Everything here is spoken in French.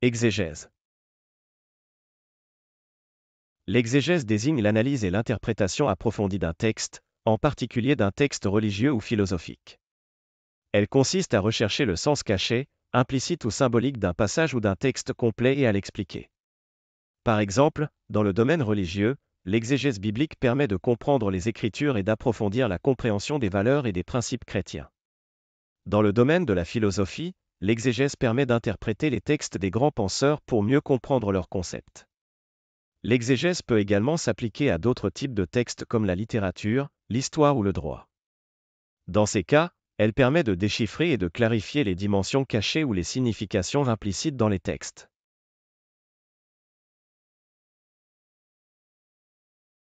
Exégèse. L'exégèse désigne l'analyse et l'interprétation approfondie d'un texte, en particulier d'un texte religieux ou philosophique. Elle consiste à rechercher le sens caché, implicite ou symbolique d'un passage ou d'un texte complet et à l'expliquer. Par exemple, dans le domaine religieux, l'exégèse biblique permet de comprendre les Écritures et d'approfondir la compréhension des valeurs et des principes chrétiens. Dans le domaine de la philosophie, l'exégèse permet d'interpréter les textes des grands penseurs pour mieux comprendre leurs concepts. L'exégèse peut également s'appliquer à d'autres types de textes comme la littérature, l'histoire ou le droit. Dans ces cas, elle permet de déchiffrer et de clarifier les dimensions cachées ou les significations implicites dans les textes.